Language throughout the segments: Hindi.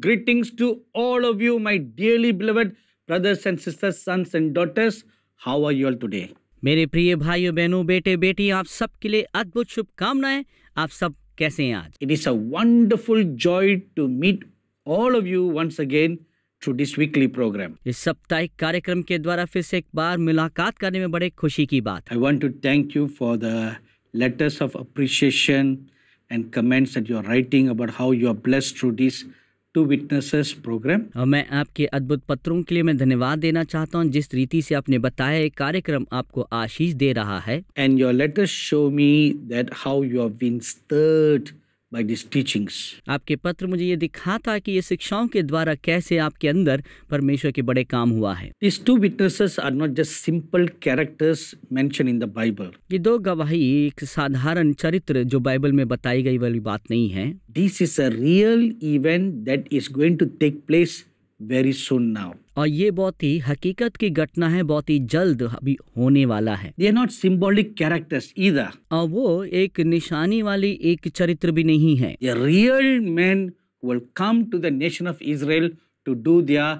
greetings to all of you, my dearly beloved brothers and sisters, sons and daughters. How are you all today? मेरे प्रिय भाइयों बहनों बेटे बेटी आप सबके लिए अद्भुत शुभकामनाएं आप सब कैसे हैं आज it is a wonderful joy to meet all of you once again through this weekly programme इस साप्ताहिक कार्यक्रम के द्वारा फिर से एक बार मुलाकात करने में बड़े खुशी की बात I want to thank you for the letters of appreciation and comments that you are writing about how you are blessed through these two witnesses programme मैं आपके अद्भुत पत्रों के लिए मैं धन्यवाद देना चाहता हूँ जिस रीति से आपने बताया ये कार्यक्रम आपको आशीष दे रहा है and your letter show me that how you are been stirred By these teachings. आपके पत्र मुझे ये दिखा था कि ये शिक्षाओं के द्वारा कैसे आपके अंदर परमेश्वर के बड़े काम हुआ है two witnesses are not just simple characters in the Bible ये दो गवाही एक साधारण चरित्र जो बाइबल में बताई गई वाली बात नहीं है this is a real event that is going to take place very soon now और ये बहुत ही हकीकत की घटना है बहुत ही जल्द अभी होने वाला है ये नॉट सिम्बॉलिक कैरेक्टर्स इधर और वो एक निशानी वाली एक चरित्र भी नहीं है real man will come to the nation of Israel to do their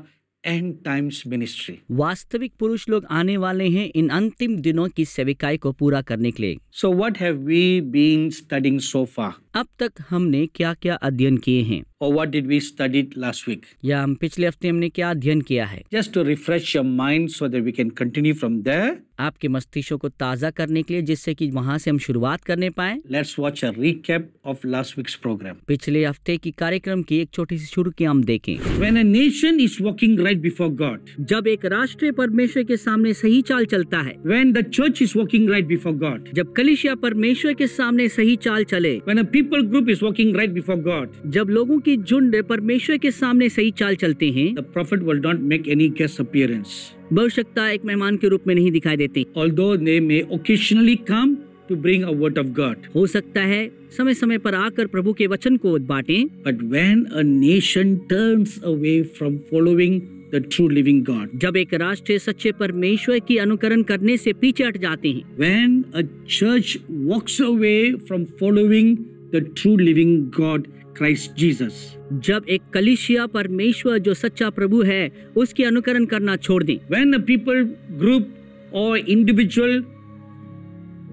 end times ministry वास्तविक पुरुष लोग आने वाले हैं इन अंतिम दिनों की सेविकाई को पूरा करने के लिए so what have we been studying so far अब तक हमने क्या क्या अध्ययन किए हैं और what did we study last week या हम पिछले हफ्ते हमने क्या अध्ययन किया है just to refresh your mind so that we can continue from there आपके मस्तिष्क को ताजा करने के लिए जिससे कि वहाँ से हम शुरुआत करने पाए let's watch a of last week's programme पिछले हफ्ते की कार्यक्रम की एक छोटी सी शुरू की हम देखें when a nation is walking right before God जब एक राष्ट्र परमेश्वर के सामने सही चाल चलता है when the church is walking right before God जब कलिशिया परमेश्वर के सामने सही चाल चले when a people group is walking right before God जब लोगों की झुंड परमेश्वर के सामने सही चाल चलते हैं the prophet will not make any guest appearance भविष्यता एक मेहमान के रूप में नहीं दिखाई देती although they may occasionally come to bring a word of God हो सकता है समय समय पर आकर प्रभु के वचन को बांटे but when a nation turns away from following the true living God जब एक राष्ट्र सच्चे परमेश्वर की अनुकरण करने से पीछे हट जाते हैं when a church walks away from following the true living God Christ Jesus जब एक कलिशिया परमेश्वर जो सच्चा प्रभु है उसके अनुकरण करना छोड़ दें when a people group or individual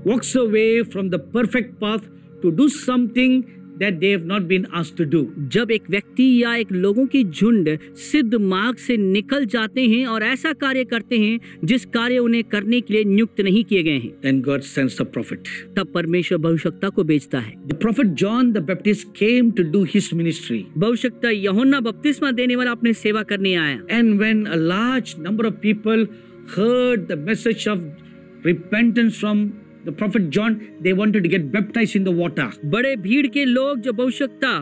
walks away from the perfect path to do something that they have not been asked to do. जब एक व्यक्ति या एक लोगों की झुंड सिद्ध मार्ग से निकल जाते हैं और ऐसा कार्य करते हैं जिस कार्य उन्हें करने के लिए नियुक्त नहीं किए गए हैं Then God sends the prophet. तब परमेश्वर भविष्यता को भेजता है The prophet John the Baptist came to do his ministry. भविष्यता यहोना बपतिस्मा देने वाला अपने सेवा करने आया And when a large number of people heard the message of repentance from the prophet John, they wanted to get baptized in the water. बड़े भीड़ के लोग जो बहुशक्ता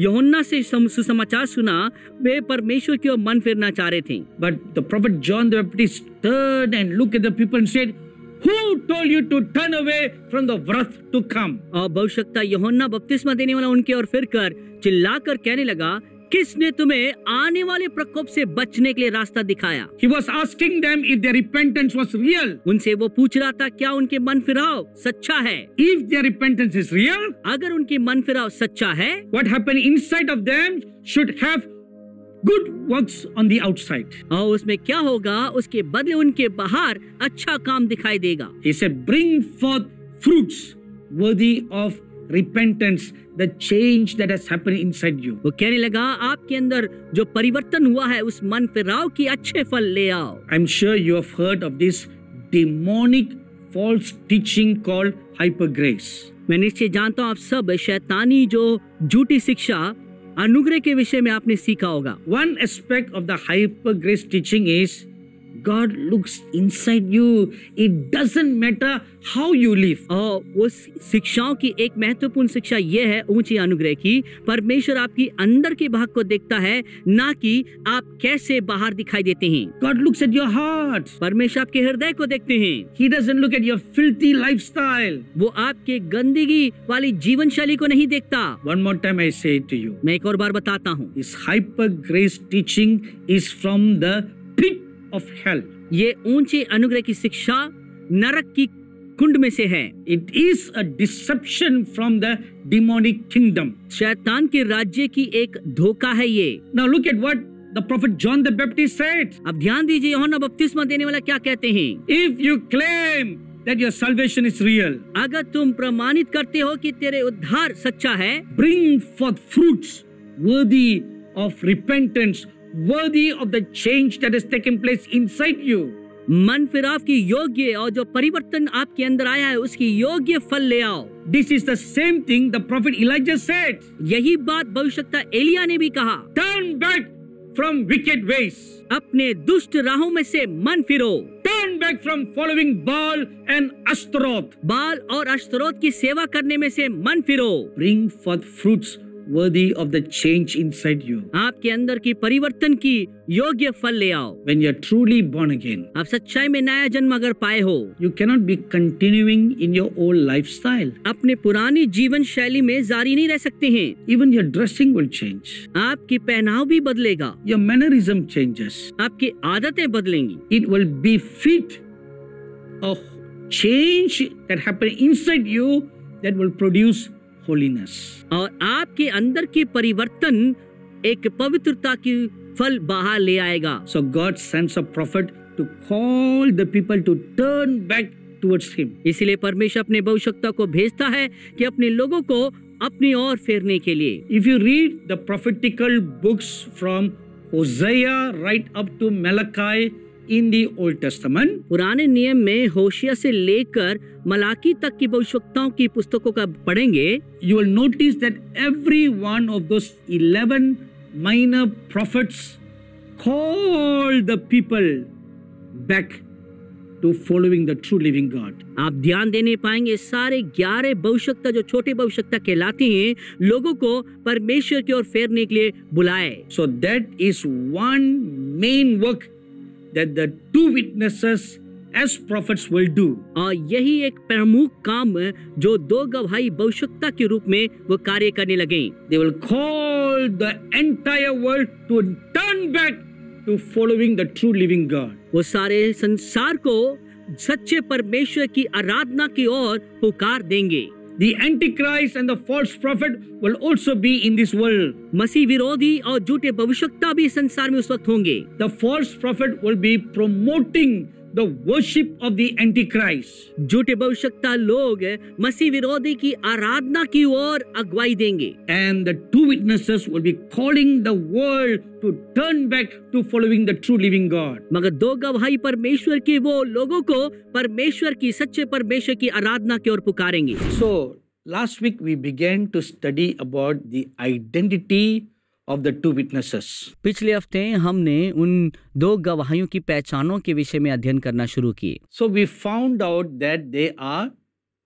योहन्ना से सुसमाचार सुना वे परमेश्वर की ओर मन फेरना चाह रहे थे but the prophet John the Baptist turn and look at the people and said Who told you to turn away from the wrath to come? और बहुशक्ता योहन्ना बपतिस्मा देने वाला उनके और फिरकर चिल्लाकर कहने लगा किसने तुम्हें आने वाले प्रकोप से बचने के लिए रास्ता दिखाया He was asking them if their repentance was real. उनसे वो पूछ रहा था क्या उनके मन फिराव सच्चा है If their repentance is real, अगर उनकी मन फिराव सच्चा है What happened inside of them should have good works on the outside और उसमें क्या होगा उसके बदले उनके बाहर अच्छा काम दिखाई देगा He said, bring forth fruits worthy of repentance the change that has happened inside you वो कहने लगा आपके अंदर जो परिवर्तन हुआ है उस मन फिराव की अच्छे फल ले आओ I am sure you have heard of this demonic false teaching called hyper grace मैं निश्चय जानता हूँ आप सब शैतानी जो झूठी शिक्षा अनुग्रह के विषय में आपने सीखा होगा one aspect of the hyper grace teaching is God looks inside you. It doesn't matter how you live. और वो शिक्षाओं की एक महत्वपूर्ण शिक्षा ये है ऊंची अनुग्रह की परमेश्वर आपकी अंदर के भाग को देखता है ना कि आप कैसे बाहर दिखाई देते हैं God looks at your heart. परमेश्वर आपके हृदय को देखते हैं He doesn't look at your filthy lifestyle. वो आपके गंदगी वाली जीवन शैली को नहीं देखता One more time I say to you. मैं एक और बार बताता हूँ This hyper grace teaching is from the pit of hell ये ऊंचे अनुग्रह की शिक्षा नरक की कुंड में से है it is a deception from the demonic kingdom शैतान के राज्य की एक धोखा है ये now look at what the prophet John the Baptist said अब ध्यान दीजिए यूहन्ना बपतिस्मा देने वाला क्या कहते हैं? If you claim that your salvation is real. अगर तुम प्रमाणित करते हो कि तेरे उद्धार सच्चा है, bring forth fruits worthy of repentance worthy of the change that has taken place inside you. मन फिराव की योग्य और जो परिवर्तन आपके अंदर आया है उसकी योग्य फल ले आओ this is the same thing the prophet Elijah said यही बात भविष्यता एलिया ने भी कहा टर्न बैक फ्रॉम विकेट वेस अपने दुष्ट राहों में से मन फिरो turn back from following Baal and Ashtoreth Baal और अस्त्रोत की सेवा करने में से मन फिरो bring forth fruits worthy of the change inside you. आपके अंदर की परिवर्तन की योग्य फल ले आओ When you are truly born again, आप सच्चाई में नया जन्म अगर पाए हो You cannot be continuing in your old lifestyle. अपने पुरानी जीवन शैली में जारी नहीं रह सकते हैं Even your dressing will change. आपकी पहनाव भी बदलेगा Your mannerism changes. आपकी आदतें बदलेंगी It will be fit a change that happen inside you that will produce holiness और आपके अंदर के परिवर्तन एक पवित्रता की फल बाहर ले आएगा so God sends of prophet to call the people to turn back towards him इसलिए परमेश्वर अपने भविष्यता को भेजता है कि अपने लोगों को अपनी ओर फेरने के लिए if you read the prophetical books from Hosea right up to Malachi in the Old Testament पुराने नियम में होशिया से लेकर मलाकी तक की भविष्यताओं की पुस्तकों का पढ़ेंगे you will notice that every one of those 11 minor prophets call the people back to following the true living God आप ध्यान देने पाएंगे सारे ग्यारह भविष्यता जो छोटे भविष्यता कहलाते हैं लोगों को परमेश्वर की ओर फेरने के लिए बुलाए so that is one main work that the two witnesses as prophets will do. और यही एक प्रमुख काम जो दो गवाही भविष्यता के रूप में वो कार्य करने लगे They will call the entire world to turn back to following the true living God. वो सारे संसार को सच्चे परमेश्वर की आराधना की ओर पुकार देंगे The Antichrist and the false prophet will also be in this world. masi विरोधी और झूठे भविष्यता भी sansar में उस वक्त The false prophet will be promoting the worship of the Christ झूठे भविष्यता लोग मसीह विरोधी की आराधना की ओर अगुवाई देंगे and the two witnesses will be calling the world to turn back to following the true living God मगर दो गवाही परमेश्वर के वो लोगों को परमेश्वर की सच्चे परमेश्वर की आराधना की ओर पुकारेंगे so last week we began to study about the identity of the two witnesses पिछले हफ्ते हमने उन दो गवाहियों की पहचानों के विषय में अध्ययन करना शुरू किए so we found out that they are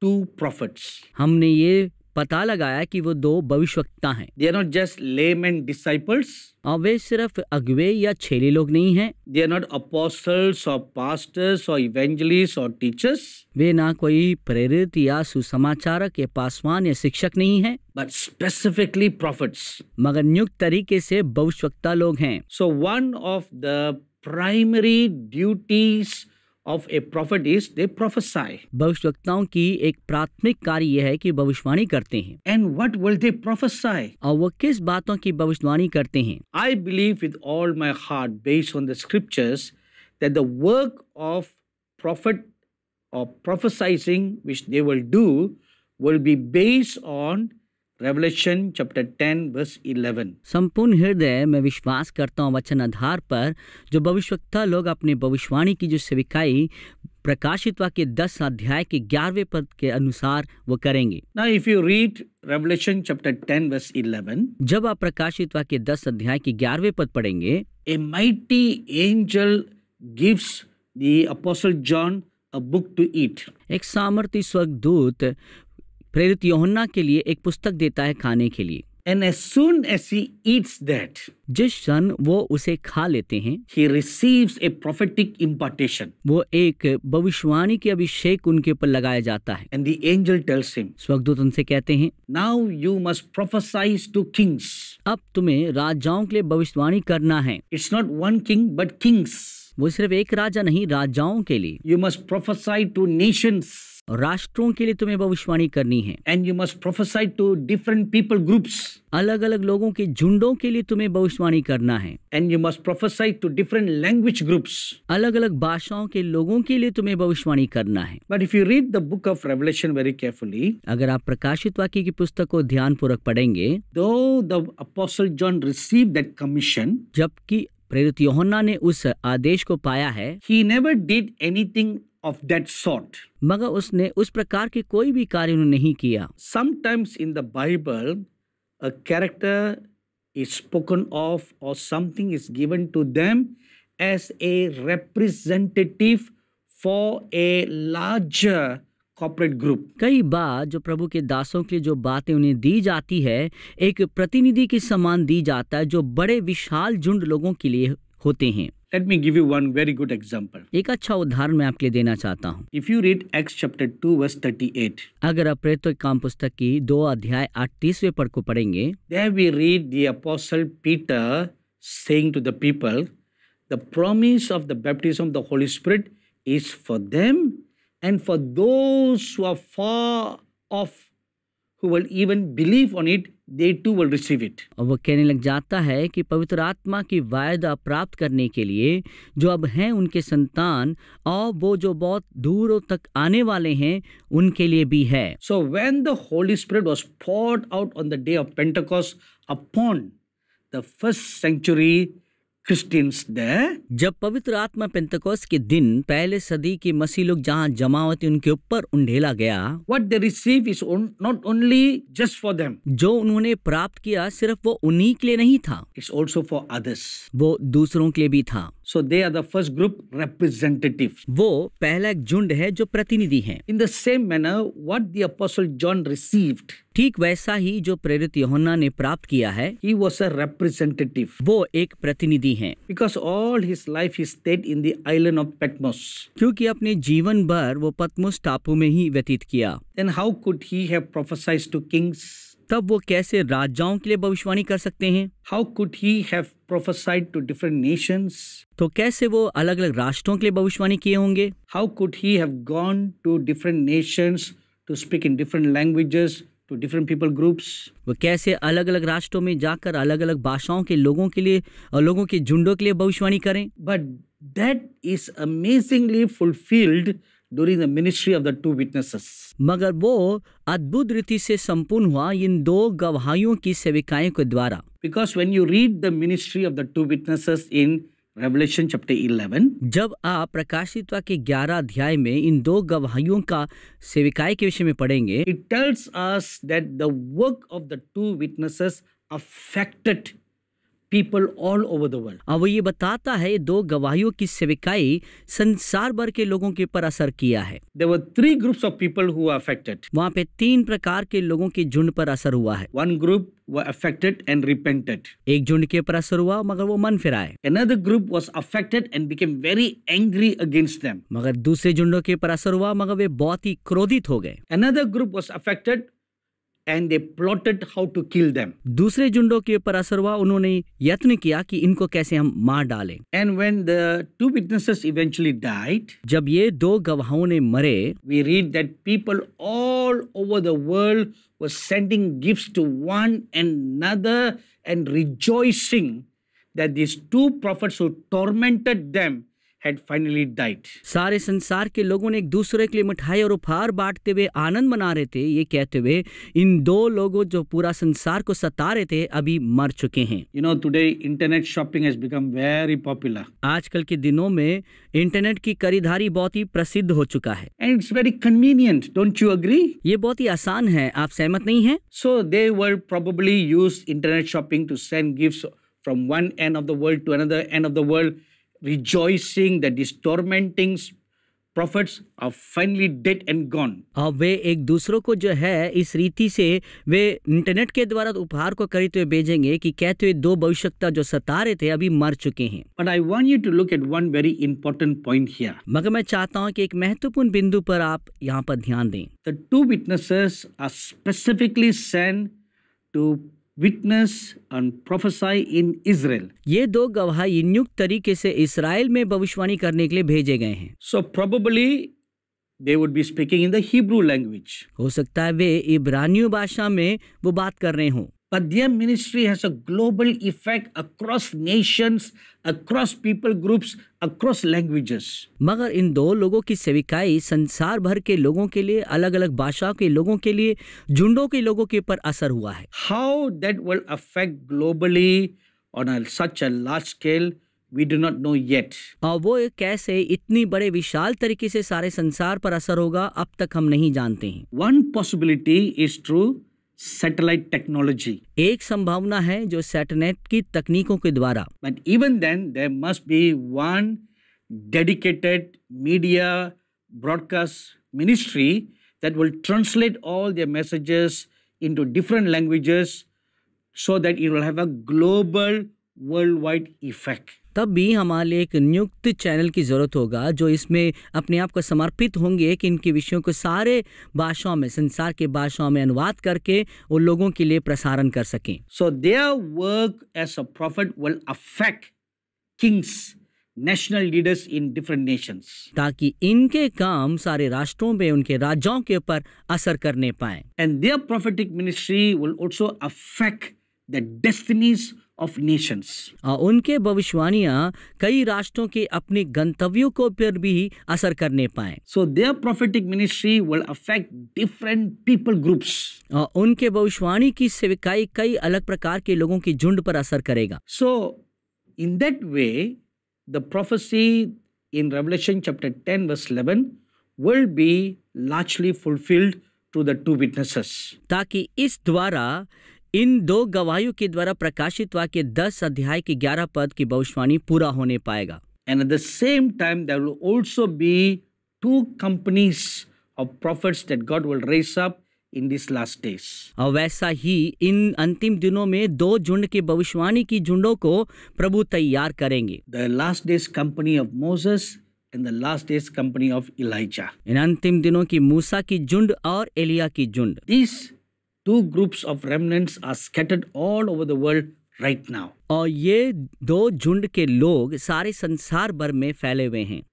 two prophets हमने ये पता लगाया कि वो दो भविष्यवक्ता हैं they are not just laymen and disciples और वे सिर्फ अगवे या छेले लोग नहीं हैं दे आर नॉट अपोस्टल्स और पास्टर्स और इवेंजलिस्ट और टीचर्स वे ना कोई प्रेरित या सुसमाचारक या पासवान या शिक्षक नहीं हैं बट स्पेसिफिकली प्रॉफिट्स मगर नियुक्त तरीके से भविष्यवक्ता लोग हैं so one of the primary duties of a prophet is they prophesy भविष्यवक्ताओं की एक प्राथमिक कार्य यह है कि भविष्यवाणी करते हैं and what will they prophesy और वो किस बातों की भविष्यवाणी करते हैं I believe with all my heart based on the scriptures that the work of prophet और prophesying which they will do will be based on Revelation chapter 10 verse 11 संपूर्ण हृदय में विश्वास करता हूँ वचन आधार पर जो भविष्यवक्ता लोग अपने भविष्यवाणी की जो सेविकाई प्रकाशित वाक्य दस अध्याय के ग्यारहवें पद के अनुसार वो करेंगे ना if you read Revelation chapter 10 verse 11 जब आप प्रकाशित वाक्य दस अध्याय के ग्यारहवें पद पढ़ेंगे a mighty angel gives the apostle John a book to eat एक सामर्थी दूत प्रेरित योहन्ना के लिए एक पुस्तक देता है खाने के लिए and as soon as eats that जिस क्षण वो उसे खा लेते हैं ही रिसीव्स ए प्रोफेटिक इम्पोर्टेशन वो एक भविष्यवाणी के अभिषेक उनके ऊपर लगाया जाता है एंड एंजल टेल्स हिम स्वर्गदूत उनसे कहते हैं now you must prophesy to kings अब तुम्हें राजाओं के लिए भविष्यवाणी करना है it's not one king but kings वो सिर्फ एक राजा नहीं राजाओं के लिए you must prophesy to nation राष्ट्रों के लिए तुम्हें भविष्यवाणी करनी है and you must prophesied to different people groups अलग अलग लोगों के झुंडों के लिए तुम्हें भविष्यवाणी करना है and you must prophesied to different language groups अलग अलग भाषाओं के लोगों के लिए तुम्हें भविष्यवाणी करना है but if you read the book of Revelation very carefully अगर आप प्रकाशित वाक्य की पुस्तक को ध्यान पूर्वक पढ़ेंगे though the John receive that commission जबकि प्रेरित योहन्ना ने उस आदेश को पाया है he never did anything of that sort. मगर उसने उस प्रकार के कोई भी कार्य नहीं किया Sometimes in the Bible, a character is spoken of or something is given to them as a representative for a larger corporate group कई बार जो प्रभु के दासों के लिए जो बातें उन्हें दी जाती है एक प्रतिनिधि के समान दी जाता है जो बड़े विशाल झुंड लोगों के लिए होते हैं let me give you one very good example एक अच्छा उदाहरण मैं आपके लिए देना चाहता हूँ if you read Acts chapter two verse thirty eight अगर आप प्रेतो काम पुस्तक की दो अध्याय अड़तीसवें पद को पढ़ेंगे we read the apostle Peter saying to the people, the promise of the baptism of the Holy Spirit is for them and for those who are far off, who will even believe on it they too will receive it. और वो कहने लग जाता है कि पवित्र आत्मा की वायदा प्राप्त करने के लिए जो अब हैं उनके संतान और वो जो बहुत दूरों तक आने वाले हैं उनके लिए भी है so when the Holy Spirit was poured out on the day of Pentecost upon the first century Christians ने जब पवित्र आत्मा पेंतकोस के दिन पहले सदी के मसीह लोग जहाँ जमा होते उनके ऊपर उंडेला गया what they receive is not only just for them जो उन्होंने प्राप्त किया सिर्फ वो उन्हीं के लिए नहीं था इट्स ऑल्सो फॉर अदर्स वो दूसरों के लिए भी था so they are the first group representative वो पहला एक झुंड है जो प्रतिनिधि है in the same manner what the John received ठीक वैसा ही जो प्रेरित योहन्ना ने प्राप्त किया है ही वॉज अ रिप्रेजेंटेटिव वो एक प्रतिनिधि है because all his life is stayed in the island of Patmos क्योंकि अपने जीवन भर वो पतमोस टापू में ही व्यतीत किया then how could he have prophesy to kings तब वो कैसे राजाओं के लिए भविष्यवाणी कर सकते हैं how could he have prophesied to different nations तो कैसे वो अलग अलग राष्ट्रों के लिए भविष्यवाणी किए होंगे how could he have gone to different nations to speak in different languages to different people groups वो कैसे अलग अलग राष्ट्रों में जाकर अलग अलग भाषाओं के लोगों के लिए और लोगों के झुंडों के लिए भविष्यवाणी करें but that is amazingly fulfilled during the ministry of the two witnesses. मगर वो अद्भुत रीति से संपूर्ण हुआ इन दो गवाहियों की सेविकाएं के द्वारा Because when you read the ministry of the two witnesses in Revelation chapter 11 जब आप प्रकाशित के 11 अध्याय में इन दो गवाहियों का सेविकाई के विषय में पढ़ेंगे it tells us that the work of the two witnesses affected people all over the world अब ये बताता है दो गवाहियों की सेविकाई संसार भर के लोगों के ऊपर असर किया है three groups of people who affected वहाँ पे तीन प्रकार के लोगों के झुंड पर असर हुआ है one group affected and repented एक झुंड के ऊपर असर हुआ मगर वो मन फिराए Another group was affected and became very angry against them. मगर दूसरे झुंडों के ऊपर असर हुआ मगर वे बहुत ही क्रोधित हो गए Another group was affected and they plotted how to kill them. दूसरे झुंडों के ऊपर उन्होंने यत्न किया कि इनको कैसे हम मार डालें. And when the two witnesses eventually died, जब ये दो गवाहों ने मरे, we read that people all over the world were sending gifts to one another and rejoicing that these two prophets who tormented them had finally died. सारे संसार के लोगों ने एक दूसरे के लिए मिठाई और उपहार बांटते हुए आनंद मना रहे थे ये कहते हुए इन दो लोगों जो पूरा संसार को सता रहे थे अभी मर चुके हैं you know today internet shopping has become very popular आजकल के दिनों में इंटरनेट की खरीदारी बहुत ही प्रसिद्ध हो चुका है and it's very convenient don't you agree ये बहुत ही आसान है आप सहमत नहीं है so they were probably use internet shopping to send gift from one end of the world to another end of the world उपहार को करते हुए भेजेंगे कि कहते हुए दो भविष्यता जो सता रहे थे अभी मर चुके हैं but I want you to look at one very important point मगर मैं चाहता हूँ की एक महत्वपूर्ण बिंदु पर आप यहाँ पर ध्यान दें two witnesses are specifically send to witness and prophesy in Israel ये दो गवाह नियुक्त तरीके से इसराइल में भविष्यवाणी करने के लिए भेजे गए हैं so probably they would be speaking in the Hebrew language हो सकता है वे इब्रानियों भाषा में वो बात कर रहे हों but their ministry has a global effect across nations, across people groups, across languages. मगर इन दो लोगों की सेविकाई संसार भर के लोगों के लिए अलग अलग भाषाओं के लोगों के लिए झुंडों के लोगों के ऊपर असर हुआ है that will affect globally on a such a large scale we do not know yet और वो कैसे इतनी बड़े विशाल तरीके से सारे संसार पर असर होगा अब तक हम नहीं जानते हैं one possibility is through satellite technology एक संभावना है जो सैटेलाइट की तकनीकों के द्वारा but even then there must be one dedicated media broadcast ministry that will translate all the messages into different languages so that you will have a global world wide effect तब भी हमारे लिए एक नियुक्त चैनल की ज़रूरत होगा जो इसमें अपने आप को समर्पित होंगे कि इनके विषयों को सारे भाषाओं में संसार के भाषाओं में अनुवाद करके वो लोगों के लिए प्रसारण कर सकें so their work as a prophet will affect kings national leaders in different nations ताकि इनके काम सारे राष्ट्रों में उनके राज्यों के ऊपर असर करने पाए and their prophetic ministry will also affect the destinies of nations उनके भविष्यवाणियां कई राष्ट्रों के अपने गंतव्यों को पर भी असर करने पाए so their prophetic ministry will affect different people groups उनके भविष्यवाणी की सेविकाई कई अलग प्रकार के लोगों के झुंड पर असर करेगा so in that way the prophecy in Revelation chapter 10 verse 11 will be largely fulfilled to the two witnesses ताकि इस द्वारा इन दो गवाहियों के द्वारा प्रकाशित वाक्य दस अध्याय के ग्यारह पद की भविष्यवाणी पूरा होने पाएगा and at the same time there will also be two companies of prophets that God will raise up in this last days और वैसा ही इन अंतिम दिनों में दो झुंड के भविष्यवाणी की झुंडों को प्रभु तैयार करेंगे the last days company of Moses in the last days company of Elijah इन अंतिम दिनों की मूसा की झुंड और एलिया की झुंड this two groups of remnants are scattered all over the world right now. और ये दो झुंड के लोग सारे संसार भर में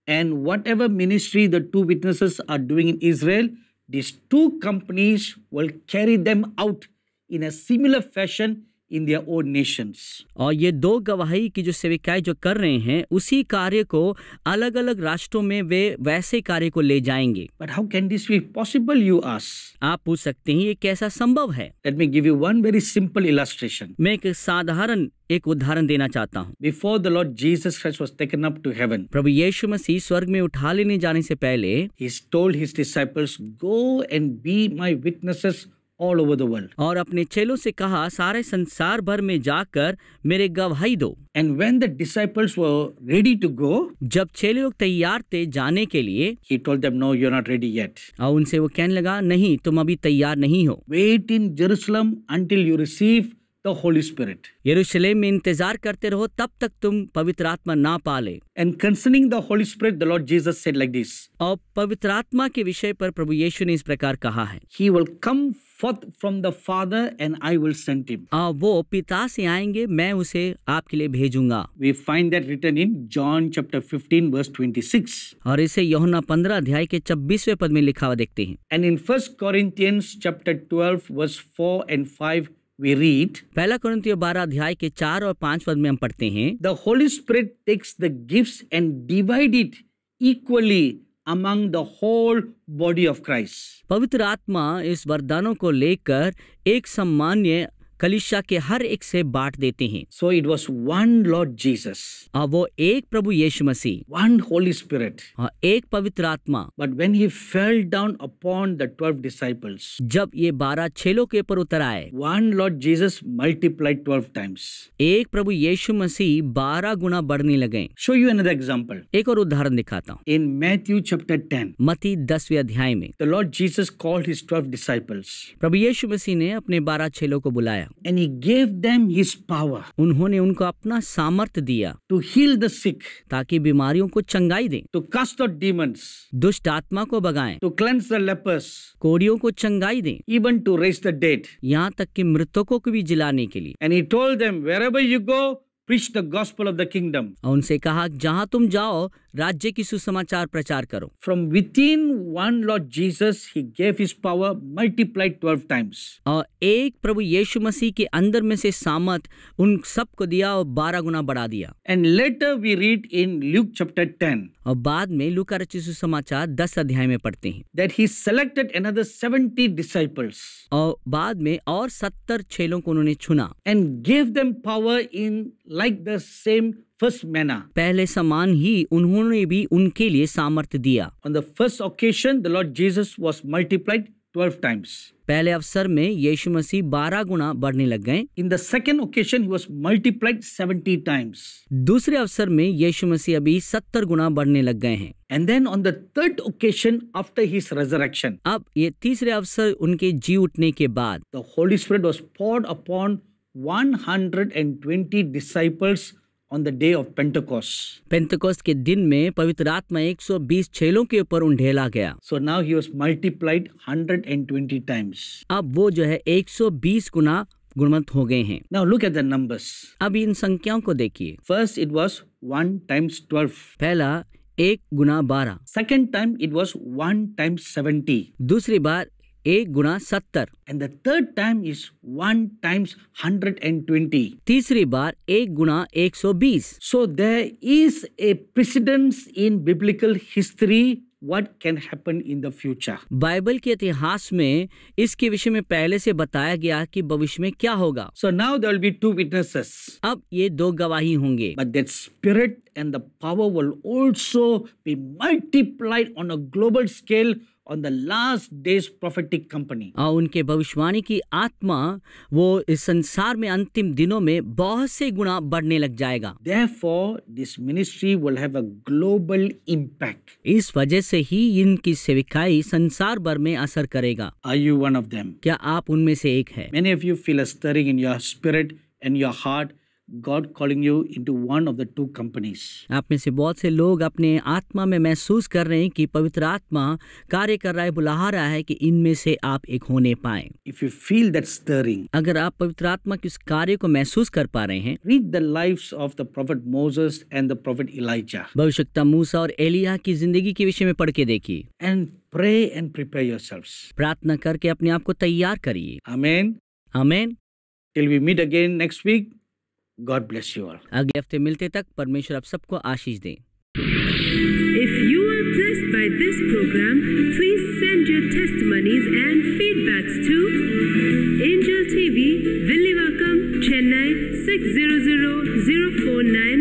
And whatever ministry the two witnesses are doing in Israel, these two companies will carry them out in a similar fashion in their own nations और ये दो गवाही की जो सेविकाएं जो कर रहे हैं उसी कार्य को अलग अलग राष्ट्रों में वे वैसे कार्य को ले जाएंगे but how can this be possible you ask आप पूछ सकते हैं ये कैसा संभव है let me give you one very simple illustration मैं एक साधारण एक उदाहरण देना चाहता हूँ before the Lord Jesus Christ was taken up to heaven प्रभु यीशु मसीह स्वर्ग में उठा लेने जाने से पहले he told his disciples go and be my witnesses all over the world और अपने चेलों से कहा सारे संसार भर में जाकर मेरे गवाही दो and when the this ready to go जब चेले लोग तैयार थे जाने के लिए he told them no you are not ready yet और उनसे वो कहने लगा नहीं तुम अभी तैयार नहीं हो wait in Jerusalem until you receive यरूशलेम में इंतजार करते रहो तब तक तुम पवित्र आत्मा ना पाले and concerning the Holy Spirit the Lord Jesus said like this और पवित्र आत्मा के विषय पर प्रभु यीशु ने इस प्रकार कहा है he will come forth from the Father and I will send him और वो पिता से आएंगे मैं उसे आपके लिए भेजूंगा we find that written in John chapter 15 verse 26 और इसे यूहन्ना 15 अध्याय के 26वें पद में लिखा हुआ देखते हैं and in First Corinthians chapter 12 verse 4 and 5 we read पहला कुरिन्थियो बारह अध्याय के चार और पांच पद में हम पढ़ते हैं the Holy Spirit takes the gift and divide it equally among the whole body of Christ पवित्र आत्मा इस वरदानों को लेकर एक सम्मान्य कलिशा के हर एक से बांट देते हैं so it was one Lord Jesus वो एक प्रभु यीशु मसीह वन होली स्पिरिट एक पवित्र आत्मा but when he fell down upon the twelve disciples जब ये बारह छेलो के ऊपर उतर आए one Lord Jesus multiply twelve times एक प्रभु यीशु मसीह बारह गुना बढ़ने लगे शो यू अनदर एग्जाम्पल एक और उदाहरण दिखाता हूँ इन मैथ्यू चैप्टर टेन मती दसवें अध्याय में the Lord Jesus called his twelve disciples प्रभु यीशु मसीह ने अपने बारह छेलों को बुलाया है and he gave them his power उन्होंने उनको अपना सामर्थ्य दिया टू हील द सिक ताकि बीमारियों को चंगाई दें टू कास्ट आउट डीमंस दुष्ट आत्मा को भगाएं टू क्लेंस द लेपर्स कोड़ियों को चंगाई दें even to raise the dead यहाँ तक कि मृतकों को भी जिलाने के लिए and he told them wherever you go preach the gospel of the kingdom और उनसे कहा जहां तुम जाओ राज्य की सुसमाचार प्रचार करो from within one Lord Jesus he gave his power multiplied 12 times और एक प्रभु यीशु मसीह के अंदर में से सामर्थ उन सब को दिया और 12 गुना बढ़ा दिया and later we read in Luke chapter 10 और बाद में लुका रचित सुचार दस अध्याय में पढ़ते हैं that he selected another seventy disciples और बाद में और सत्तर छेलों को उन्होंने चुना and give them power in like the same first manner पहले समान ही उन्होंने भी उनके लिए सामर्थ्य दिया on the first occasion the Lord Jesus was multiplied 12 times पहले अवसर में यीशु मसीह बारह गुना बढ़ने लग गए in the second occasion he was multiplied seventy times दूसरे अवसर में यीशु मसीह अभी सत्तर गुना बढ़ने लग गए हैं and then on the third occasion after his resurrection अब ये तीसरे अवसर उनके जी उठने के बाद the Holy Spirit was poured upon 120 disciples on the day of Pentecost Pentecost के दिन में पवित्र आत्मा 120 छेलों के ऊपर उंडेला गया so now he was multiplied 120 times अब वो जो है 120 गुना गुणवंत हो गए हैं now look at the numbers अब इन संख्याओं को देखिए फर्स्ट इट वाज 1 टाइम्स 12 पहला एक गुना बारह second time it was one time seventy दूसरी बार एक गुणा सत्तर and the third time is one times hundred and twenty तीसरी बार एक गुणा एक सौ बीस so there is a precedence in biblical history What can happen in the future? बाइबल के इतिहास में इसके विषय में पहले से बताया गया कि भविष्य में क्या होगा so now there be two witnesses अब ये दो गवाही होंगे but that spirit and the power will also be multiplied on a global scale on the last days prophetic company और उनके भविष्यवाणी की आत्मा वो इस संसार में अंतिम दिनों में बहुत से गुना बढ़ने लग जाएगा therefore this ministry will have a global impact इस वजह से ही इनकी सेविकाई संसार भर में असर करेगा are you one of them क्या आप उनमें से एक है many of you feel a stirring in your spirit and your heart God calling you into one of the two companies. आप में से बहुत से लोग अपने आत्मा में महसूस कर रहे हैं कि पवित्र आत्मा कार्य कर रहा है बुला रहा है कि इनमें से आप एक होने पाए if you feel that stirring अगर आप पवित्र आत्मा के उस कार्य को महसूस कर पा रहे हैं read the life of the prophet Moses and the prophet Elijah भविष्यता मूसा और एलिया की जिंदगी के विषय में पढ़ के देखिए and pray and prepare yourselves प्रार्थना करके अपने आप को तैयार करिए amen amen till we meet again next week God bless you all अगले हफ्ते मिलते तक परमेश्वर आप सबको आशीष दें If you are blessed by this program, please send your testimonies and feedbacks to Angel TV, Villivakkam, Chennai 600049.